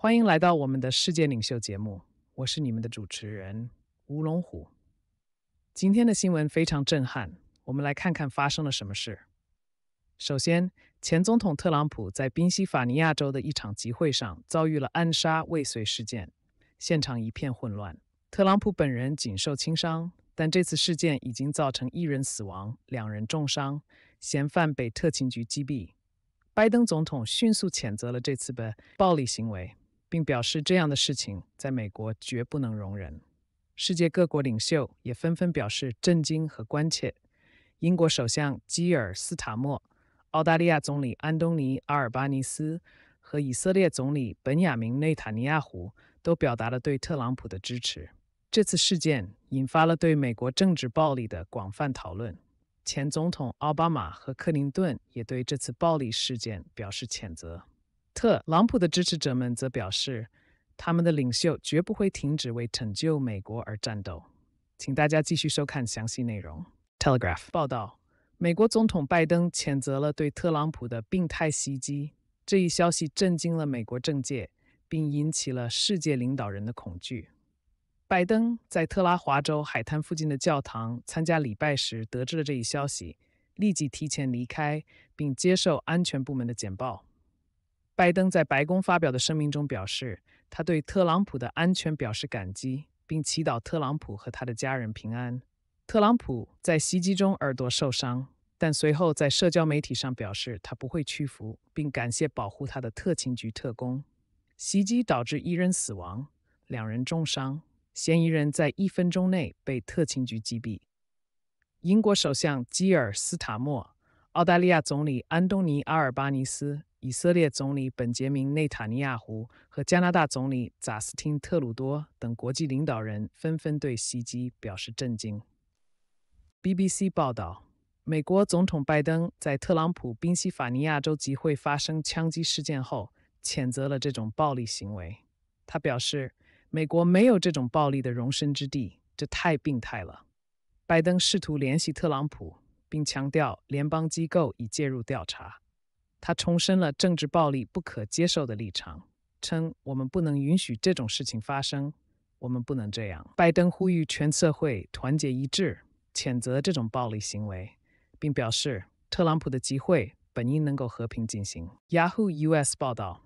欢迎来到我们的世界领袖节目，我是你们的主持人吴龙虎。今天的新闻非常震撼，我们来看看发生了什么事。首先，前总统特朗普在宾夕法尼亚州的一场集会上遭遇了暗杀未遂事件，现场一片混乱。特朗普本人仅受轻伤，但这次事件已经造成一人死亡，两人重伤，嫌犯被特勤局击毙。拜登总统迅速谴责了这次的暴力行为。并表示这样的事情在美国绝不能容忍。世界各国领袖也纷纷表示震惊和关切。英国首相基尔·斯塔默、澳大利亚总理安东尼·阿尔巴尼斯和以色列总理本雅明·内塔尼亚胡都表达了对特朗普的支持。这次事件引发了对美国政治暴力的广泛讨论。前总统奥巴马和克林顿也对这次暴力事件表示谴责。特朗普的支持者们则表示，他们的领袖绝不会停止为拯救美国而战斗。请大家继续收看详细内容。《Telegraph》报道，美国总统拜登谴责了对特朗普的病态袭击。这一消息震惊了美国政界，并引起了世界领导人的恐惧。拜登在特拉华州海滩附近的教堂参加礼拜时得知了这一消息，立即提前离开，并接受安全部门的简报。拜登在白宫发表的声明中表示，他对特朗普的安全表示感激，并祈祷特朗普和他的家人平安。特朗普在袭击中耳朵受伤，但随后在社交媒体上表示他不会屈服，并感谢保护他的特勤局特工。袭击导致一人死亡，两人重伤。嫌疑人在一分钟内被特勤局击毙。英国首相基尔·斯塔默，澳大利亚总理安东尼·阿尔巴尼斯。以色列总理本杰明·内塔尼亚胡和加拿大总理贾斯汀·特鲁多等国际领导人纷纷对袭击表示震惊。BBC 报道，美国总统拜登在特朗普宾夕法尼亚州集会发生枪击事件后，谴责了这种暴力行为。他表示：“美国没有这种暴力的容身之地，这太病态了。”拜登试图联系特朗普，并强调联邦机构已介入调查。他重申了政治暴力不可接受的立场，称我们不能允许这种事情发生，我们不能这样。拜登呼吁全社会团结一致，谴责这种暴力行为，并表示特朗普的集会本应能够和平进行。Yahoo US 报道，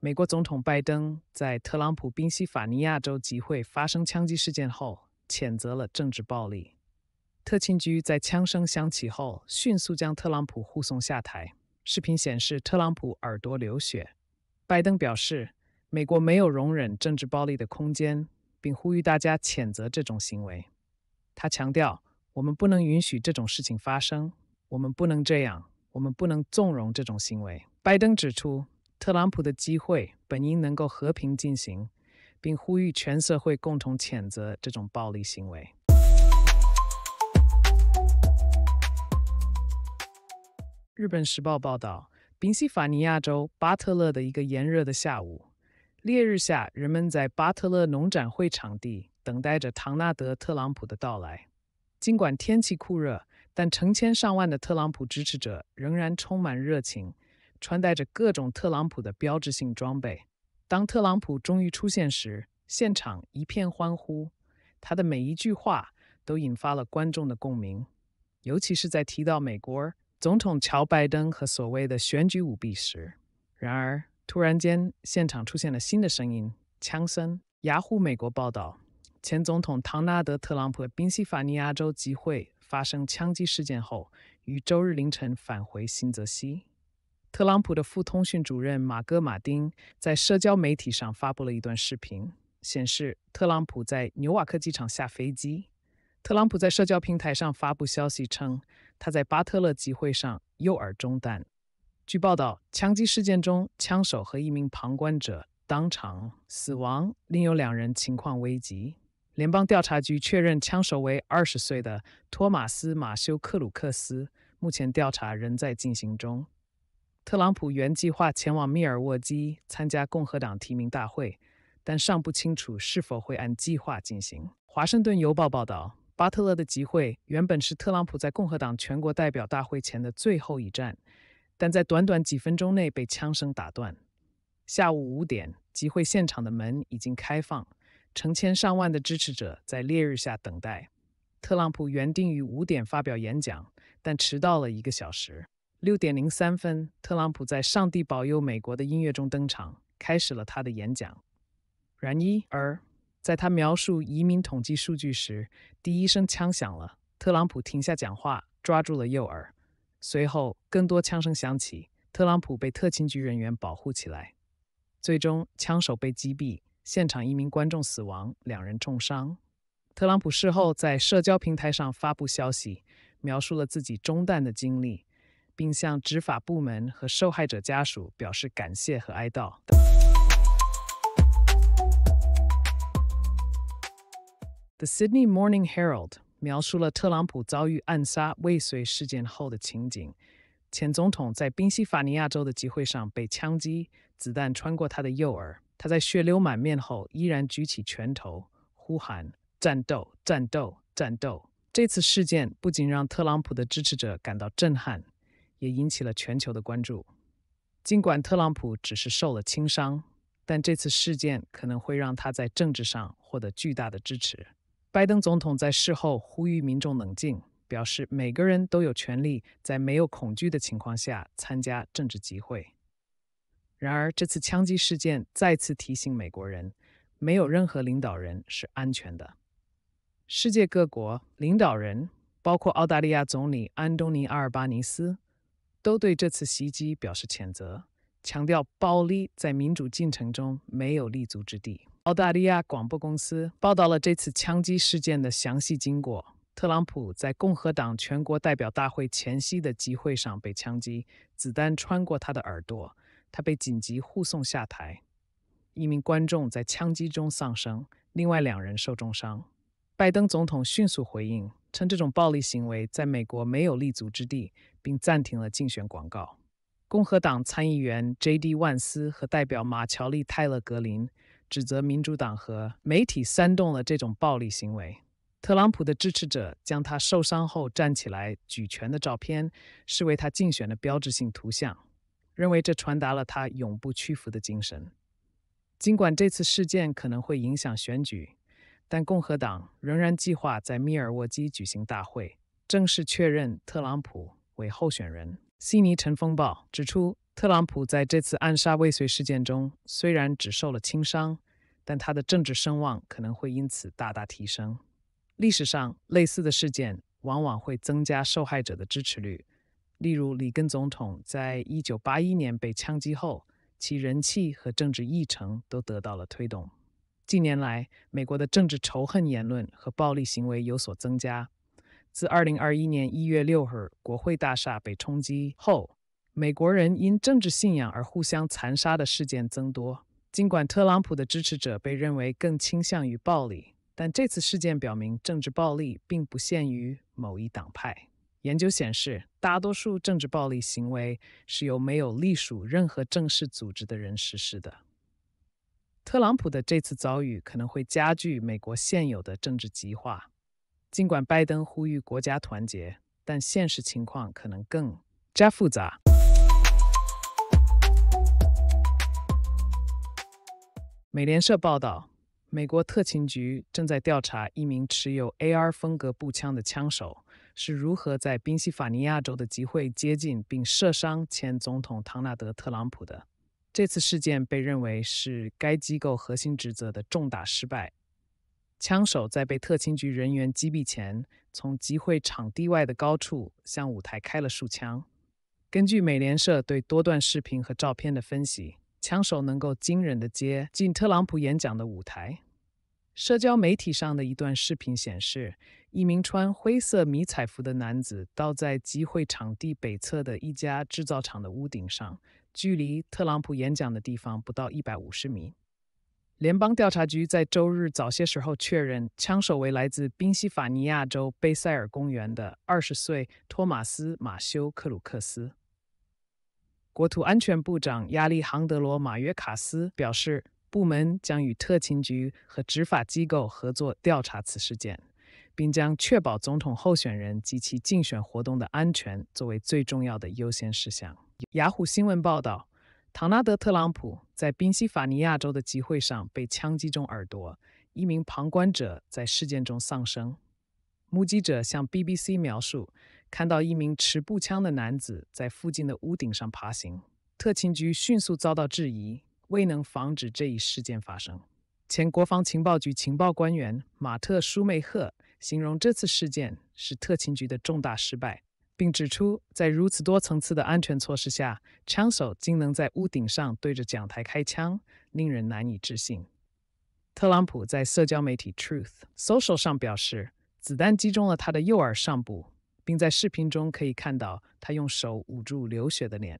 美国总统拜登在特朗普宾夕法尼亚州集会发生枪击事件后，谴责了政治暴力。特勤局在枪声响起后，迅速将特朗普护送下台。视频显示，特朗普耳朵流血。拜登表示，美国没有容忍政治暴力的空间，并呼吁大家谴责这种行为。他强调，我们不能允许这种事情发生，我们不能这样，我们不能纵容这种行为。拜登指出，特朗普的机会本应能够和平进行，并呼吁全社会共同谴责这种暴力行为。日本时报报道，宾夕法尼亚州巴特勒的一个炎热的下午，烈日下，人们在巴特勒农展会场地等待着唐纳德·特朗普的到来。尽管天气酷热，但成千上万的特朗普支持者仍然充满热情，穿戴着各种特朗普的标志性装备。当特朗普终于出现时，现场一片欢呼。他的每一句话都引发了观众的共鸣，尤其是在提到美国。总统乔·拜登和所谓的选举舞弊时，然而突然间，现场出现了新的声音——枪声。雅虎美国报道，前总统唐纳德·特朗普宾夕法尼亚州集会发生枪击事件后，于周日凌晨返回新泽西。特朗普的副通讯主任马戈·马丁在社交媒体上发布了一段视频，显示特朗普在纽瓦克机场下飞机。特朗普在社交平台上发布消息称。他在巴特勒集会上右耳中弹。据报道，枪击事件中，枪手和一名旁观者当场死亡，另有两人情况危急。联邦调查局确认枪手为20岁的托马斯·马修·克鲁克斯。目前调查仍在进行中。特朗普原计划前往密尔沃基参加共和党提名大会，但尚不清楚是否会按计划进行。《华盛顿邮报》报道。巴特勒的集会原本是特朗普在共和党全国代表大会前的最后一站，但在短短几分钟内被枪声打断。下午五点，集会现场的门已经开放，成千上万的支持者在烈日下等待。特朗普原定于五点发表演讲，但迟到了一个小时。六点零三分，特朗普在“上帝保佑美国”的音乐中登场，开始了他的演讲。然而，在他描述移民统计数据时，第一声枪响了。特朗普停下讲话，抓住了诱饵。随后，更多枪声响起，特朗普被特勤局人员保护起来。最终，枪手被击毙，现场一名观众死亡，两人重伤。特朗普事后在社交平台上发布消息，描述了自己中弹的经历，并向执法部门和受害者家属表示感谢和哀悼。《The Sydney Morning Herald》描述了特朗普遭遇暗杀未遂事件后的情景。前总统在宾夕法尼亚州的集会上被枪击，子弹穿过他的右耳。他在血流满面后，依然举起拳头，呼喊“战斗，战斗，战斗”。这次事件不仅让特朗普的支持者感到震撼，也引起了全球的关注。尽管特朗普只是受了轻伤，但这次事件可能会让他在政治上获得巨大的支持。拜登总统在事后呼吁民众冷静，表示每个人都有权利在没有恐惧的情况下参加政治集会。然而，这次枪击事件再次提醒美国人，没有任何领导人是安全的。世界各国领导人，包括澳大利亚总理安东尼阿尔巴尼斯，都对这次袭击表示谴责，强调暴力在民主进程中没有立足之地。澳大利亚广播公司报道了这次枪击事件的详细经过。特朗普在共和党全国代表大会前夕的集会上被枪击，子弹穿过他的耳朵，他被紧急护送下台。一名观众在枪击中丧生，另外两人受重伤。拜登总统迅速回应称，这种暴力行为在美国没有立足之地，并暂停了竞选广告。共和党参议员 J.D. 万斯和代表马乔利·泰勒·格林。指责民主党和媒体煽动了这种暴力行为。特朗普的支持者将他受伤后站起来举拳的照片视为他竞选的标志性图像，认为这传达了他永不屈服的精神。尽管这次事件可能会影响选举，但共和党仍然计划在密尔沃基举行大会，正式确认特朗普为候选人。悉尼晨风报指出。特朗普在这次暗杀未遂事件中，虽然只受了轻伤，但他的政治声望可能会因此大大提升。历史上类似的事件往往会增加受害者的支持率，例如里根总统在一九八一年被枪击后，其人气和政治议程都得到了推动。近年来，美国的政治仇恨言论和暴力行为有所增加。自二零二一年一月六日国会大厦被冲击后。美国人因政治信仰而互相残杀的事件增多。尽管特朗普的支持者被认为更倾向于暴力，但这次事件表明，政治暴力并不限于某一党派。研究显示，大多数政治暴力行为是由没有隶属任何正式组织的人实施的。特朗普的这次遭遇可能会加剧美国现有的政治极化。尽管拜登呼吁国家团结，但现实情况可能更加复杂。美联社报道，美国特勤局正在调查一名持有 AR 风格步枪的枪手是如何在宾夕法尼亚州的集会接近并射伤前总统唐纳德·特朗普的。这次事件被认为是该机构核心职责的重大失败。枪手在被特勤局人员击毙前，从集会场地外的高处向舞台开了数枪。根据美联社对多段视频和照片的分析。枪手能够惊人的接近特朗普演讲的舞台。社交媒体上的一段视频显示，一名穿灰色迷彩服的男子倒在集会场地北侧的一家制造厂的屋顶上，距离特朗普演讲的地方不到150米。联邦调查局在周日早些时候确认，枪手为来自宾夕法尼亚州贝塞尔公园的20岁托马斯·马修·克鲁克斯。国土安全部长亚历杭德罗马约卡斯表示，部门将与特勤局和执法机构合作调查此事件，并将确保总统候选人及其竞选活动的安全作为最重要的优先事项。雅虎新闻报道，唐纳德·特朗普在宾夕法尼亚州的集会上被枪击中耳朵，一名旁观者在事件中丧生。目击者向 BBC 描述。看到一名持步枪的男子在附近的屋顶上爬行，特勤局迅速遭到质疑，未能防止这一事件发生。前国防情报局情报官员马特·舒梅赫形容这次事件是特勤局的重大失败，并指出，在如此多层次的安全措施下，枪手竟能在屋顶上对着讲台开枪，令人难以置信。特朗普在社交媒体 Truth Social 上表示，子弹击中了他的右耳上部。并在视频中可以看到，他用手捂住流血的脸。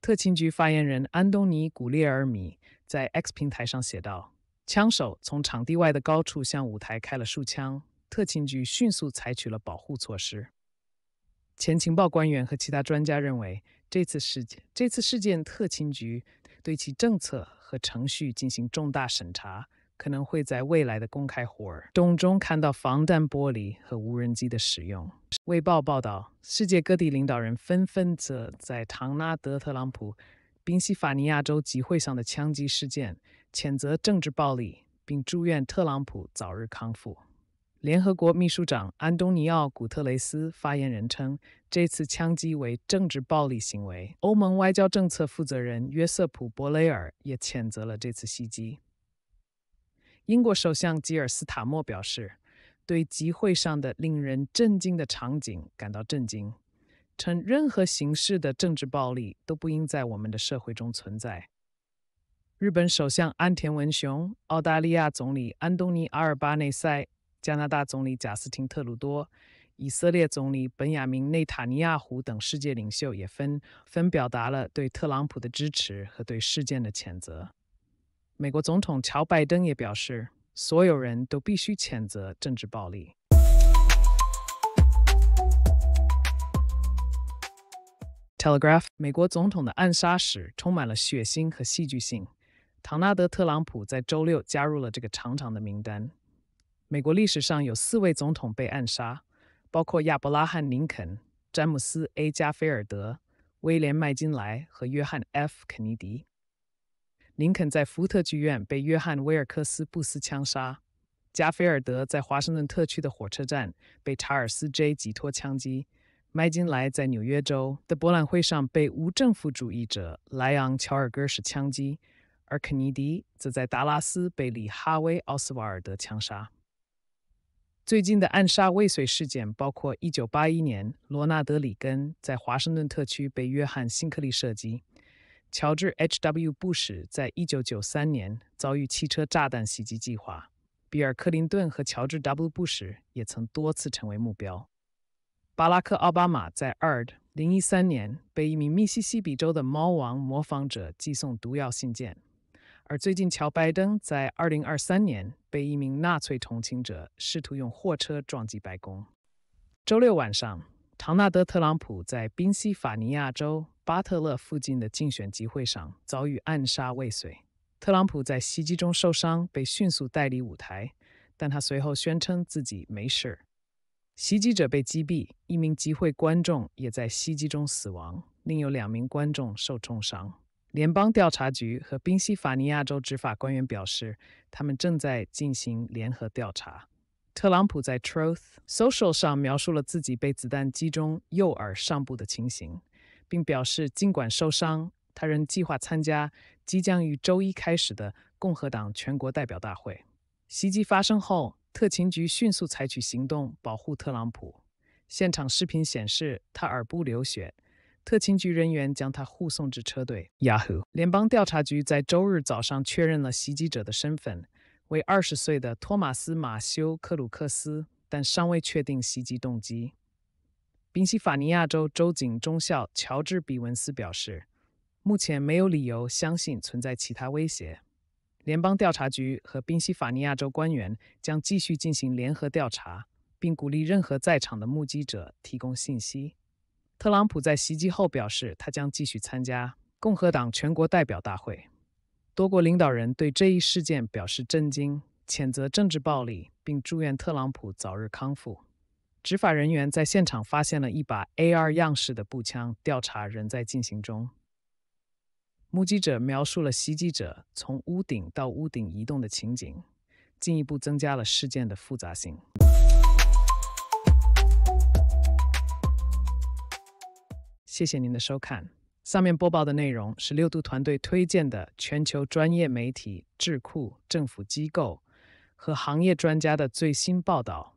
特勤局发言人安东尼·古列尔米在 X 平台上写道：“枪手从场地外的高处向舞台开了数枪，特勤局迅速采取了保护措施。”前情报官员和其他专家认为，这次事件，这次事件，特勤局对其政策和程序进行重大审查。可能会在未来的公开活动中看到防弹玻璃和无人机的使用。《卫报》报道，世界各地领导人纷纷则在唐纳德·特朗普宾夕法尼亚州集会上的枪击事件，谴责政治暴力，并祝愿特朗普早日康复。联合国秘书长安东尼奥·古特雷斯发言人称，这次枪击为政治暴力行为。欧盟外交政策负责人约瑟普·博雷尔也谴责了这次袭击。英国首相吉尔·斯塔默表示，对集会上的令人震惊的场景感到震惊，称任何形式的政治暴力都不应在我们的社会中存在。日本首相安田文雄、澳大利亚总理安东尼·阿尔巴内塞、加拿大总理贾斯汀·特鲁多、以色列总理本雅明·内塔尼亚胡等世界领袖也纷纷表达了对特朗普的支持和对事件的谴责。美国总统乔·拜登也表示，所有人都必须谴责政治暴力。Telegraph：美国总统的暗杀史充满了血腥和戏剧性。唐纳德·特朗普在周六加入了这个长长的名单。美国历史上有四位总统被暗杀，包括亚伯拉罕·林肯、詹姆斯 ·A· 加菲尔德、威廉·麦金莱和约翰 ·F· 肯尼迪。林肯在福特剧院被约翰·威尔克斯·布斯枪杀，加菲尔德在华盛顿特区的火车站被查尔斯 ·J· 吉托枪击，麦金莱在纽约州的博览会上被无政府主义者莱昂·乔尔戈什枪击，而肯尼迪则在达拉斯被李·哈威·奥斯瓦尔德枪杀。最近的暗杀未遂事件包括1981年罗纳德·里根在华盛顿特区被约翰·辛克利射击。乔治 H W 布什在1993年遭遇汽车炸弹袭击计划，比尔·克林顿和乔治 W 布什也曾多次成为目标。巴拉克·奥巴马在二零一三年被一名密西西比州的猫王模仿者寄送毒药信件，而最近乔·拜登在二零二三年被一名纳粹同情者试图用货车撞击白宫。周六晚上，唐纳德·特朗普在宾夕法尼亚州。巴特勒附近的竞选集会上遭遇暗杀未遂，特朗普在袭击中受伤，被迅速带离舞台，但他随后宣称自己没事。袭击者被击毙，一名集会观众也在袭击中死亡，另有两名观众受重伤。联邦调查局和宾夕法尼亚州执法官员表示，他们正在进行联合调查。特朗普在 Truth Social 上描述了自己被子弹击中右耳上部的情形。并表示，尽管受伤，他仍计划参加即将于周一开始的共和党全国代表大会。袭击发生后，特勤局迅速采取行动保护特朗普。现场视频显示，他耳部流血，特勤局人员将他护送至车队。雅虎。联邦调查局在周日早上确认了袭击者的身份为20岁的托马斯·马修·克鲁克斯，但尚未确定袭击动机。宾夕法尼亚州州警中校乔治·比文斯表示，目前没有理由相信存在其他威胁。联邦调查局和宾夕法尼亚州官员将继续进行联合调查，并鼓励任何在场的目击者提供信息。特朗普在袭击后表示，他将继续参加共和党全国代表大会。多国领导人对这一事件表示震惊，谴责政治暴力，并祝愿特朗普早日康复。执法人员在现场发现了一把 AR 样式的步枪，调查仍在进行中。目击者描述了袭击者从屋顶到屋顶移动的情景，进一步增加了事件的复杂性。谢谢您的收看，上面播报的内容是六度团队推荐的全球专业媒体、智库、政府机构和行业专家的最新报道。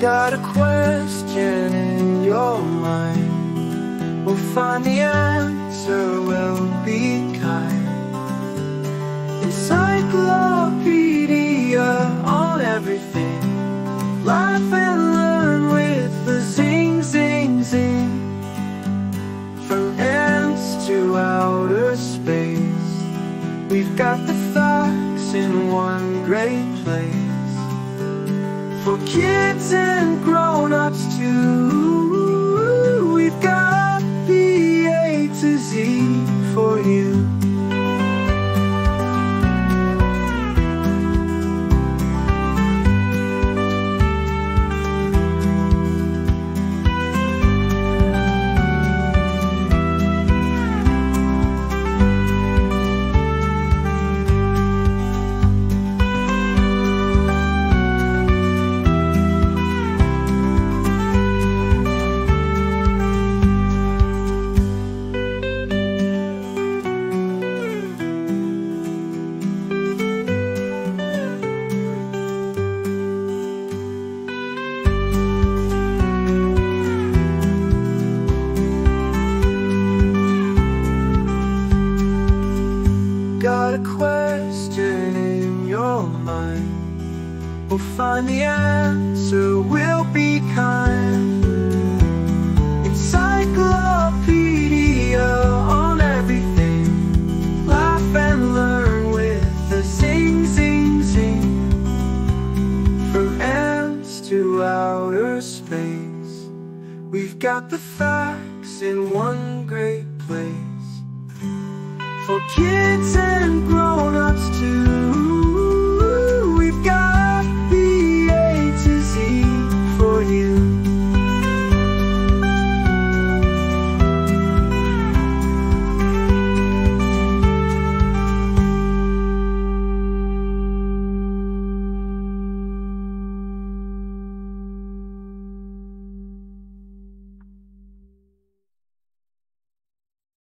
got a question in your mind We'll find the answer, we'll be kind Encyclopedia on everything Laugh and learn with the zing, zing, zing From ants to outer space We've got the facts in one great kids and grown-ups too. We've got the facts in one great place. For kids and grown-ups too.